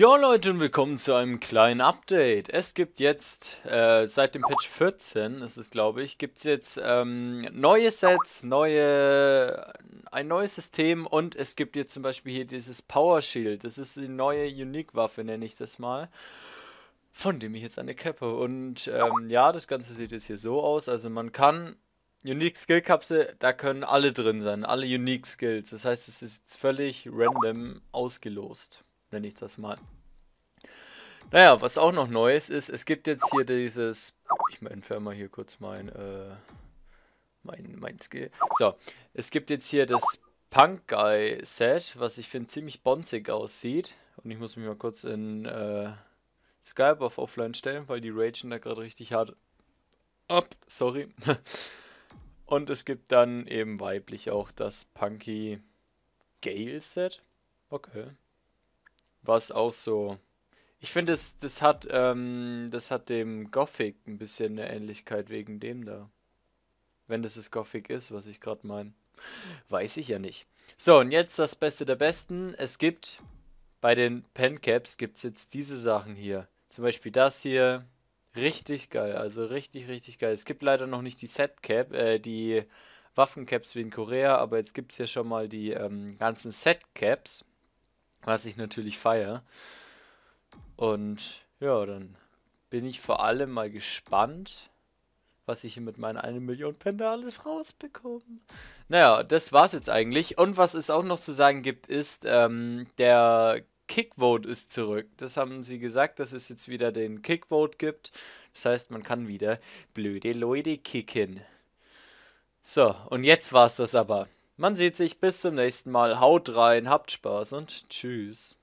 Jo Leute und willkommen zu einem kleinen Update. Es gibt jetzt, äh, seit dem Patch 14 ist es glaube ich, gibt es jetzt ähm, neue Sets, neue, ein neues System und es gibt jetzt zum Beispiel hier dieses Power Shield. Das ist die neue Unique-Waffe, nenne ich das mal. Von dem ich jetzt eine Kappe. Und ähm, ja, das Ganze sieht jetzt hier so aus. Also man kann Unique Skill Kapsel, da können alle drin sein, alle Unique Skills. Das heißt, es ist jetzt völlig random ausgelost nenne ich das mal. Naja, was auch noch Neues ist, es gibt jetzt hier dieses... Ich entferne mal hier kurz mein, äh, mein, mein Skill. So, es gibt jetzt hier das Punk Guy Set, was ich finde ziemlich bonzig aussieht. Und ich muss mich mal kurz in äh, Skype auf Offline stellen, weil die ragen da gerade richtig hart ab. Sorry. Und es gibt dann eben weiblich auch das Punky Gale Set. Okay was auch so. Ich finde, das, das hat, ähm, das hat dem Gothic ein bisschen eine Ähnlichkeit wegen dem da. Wenn das das Gothic ist, was ich gerade meine. Weiß ich ja nicht. So, und jetzt das Beste der Besten. Es gibt bei den Pencaps gibt es jetzt diese Sachen hier. Zum Beispiel das hier. Richtig geil, also richtig, richtig geil. Es gibt leider noch nicht die Setcap, äh, die Waffencaps wie in Korea, aber jetzt gibt es hier schon mal die ähm, ganzen Setcaps was ich natürlich feiere. Und ja, dann bin ich vor allem mal gespannt, was ich hier mit meinen 1 Million Panda alles rausbekomme. Naja, das war's jetzt eigentlich. Und was es auch noch zu sagen gibt, ist, ähm, der Kickvote ist zurück. Das haben sie gesagt, dass es jetzt wieder den Kickvote gibt. Das heißt, man kann wieder blöde Leute kicken. So, und jetzt war's das aber. Man sieht sich bis zum nächsten Mal. Haut rein, habt Spaß und tschüss.